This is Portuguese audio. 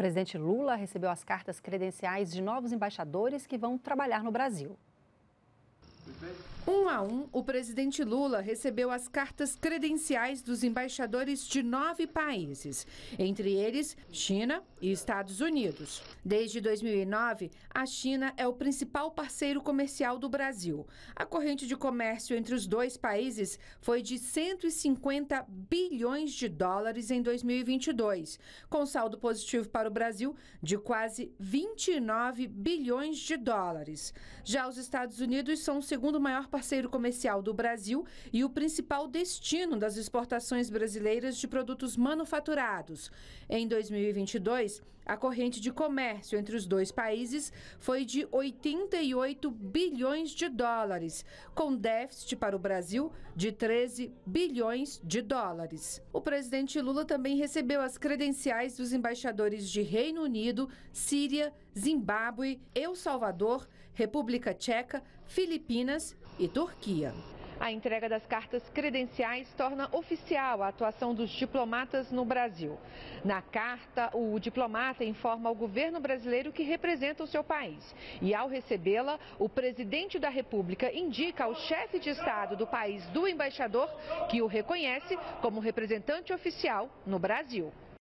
O presidente Lula recebeu as cartas credenciais de novos embaixadores que vão trabalhar no Brasil. Um a um, o presidente Lula recebeu as cartas credenciais dos embaixadores de nove países, entre eles China e Estados Unidos. Desde 2009, a China é o principal parceiro comercial do Brasil. A corrente de comércio entre os dois países foi de 150 bilhões de dólares em 2022, com saldo positivo para o Brasil de quase 29 bilhões de dólares. Já os Estados Unidos são o segundo segundo maior parceiro comercial do Brasil e o principal destino das exportações brasileiras de produtos manufaturados. Em 2022, a corrente de comércio entre os dois países foi de 88 bilhões de dólares, com déficit para o Brasil de 13 bilhões de dólares. O presidente Lula também recebeu as credenciais dos embaixadores de Reino Unido, Síria, Zimbábue, El Salvador, República Tcheca, Filipinas e Turquia. A entrega das cartas credenciais torna oficial a atuação dos diplomatas no Brasil. Na carta, o diplomata informa ao governo brasileiro que representa o seu país. E ao recebê-la, o presidente da República indica ao chefe de Estado do país do embaixador que o reconhece como representante oficial no Brasil.